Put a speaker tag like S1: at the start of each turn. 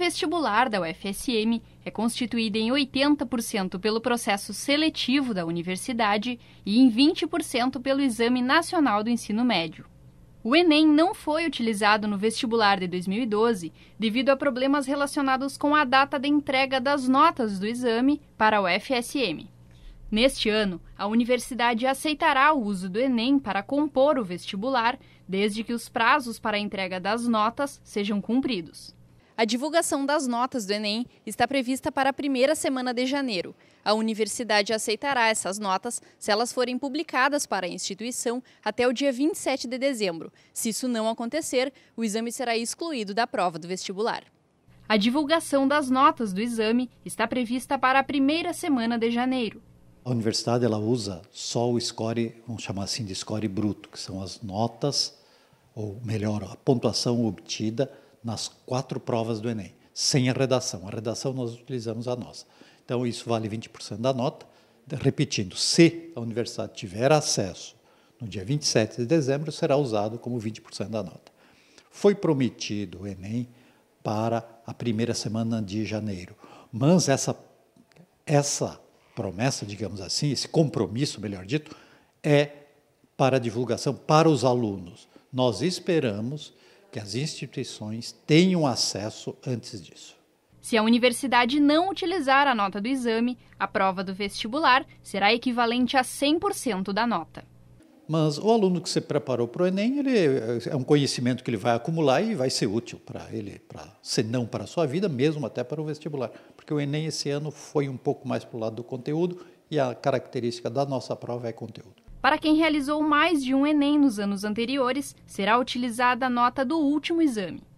S1: vestibular da UFSM é constituída em 80% pelo processo seletivo da universidade e em 20% pelo Exame Nacional do Ensino Médio. O Enem não foi utilizado no vestibular de 2012 devido a problemas relacionados com a data de entrega das notas do exame para a UFSM. Neste ano, a universidade aceitará o uso do Enem para compor o vestibular, desde que os prazos para a entrega das notas sejam cumpridos. A divulgação das notas do Enem está prevista para a primeira semana de janeiro. A universidade aceitará essas notas se elas forem publicadas para a instituição até o dia 27 de dezembro. Se isso não acontecer, o exame será excluído da prova do vestibular. A divulgação das notas do exame está prevista para a primeira semana de janeiro.
S2: A universidade ela usa só o score, vamos chamar assim de score bruto, que são as notas, ou melhor, a pontuação obtida nas quatro provas do Enem, sem a redação. A redação nós utilizamos a nossa. Então, isso vale 20% da nota. Repetindo, se a universidade tiver acesso no dia 27 de dezembro, será usado como 20% da nota. Foi prometido o Enem para a primeira semana de janeiro, mas essa, essa promessa, digamos assim, esse compromisso, melhor dito, é para divulgação para os alunos. Nós esperamos que as instituições tenham acesso antes disso.
S1: Se a universidade não utilizar a nota do exame, a prova do vestibular será equivalente a 100% da nota.
S2: Mas o aluno que se preparou para o Enem, ele, é um conhecimento que ele vai acumular e vai ser útil para ele, para, se não para a sua vida, mesmo até para o vestibular. Porque o Enem esse ano foi um pouco mais para o lado do conteúdo e a característica da nossa prova é conteúdo.
S1: Para quem realizou mais de um Enem nos anos anteriores, será utilizada a nota do último exame.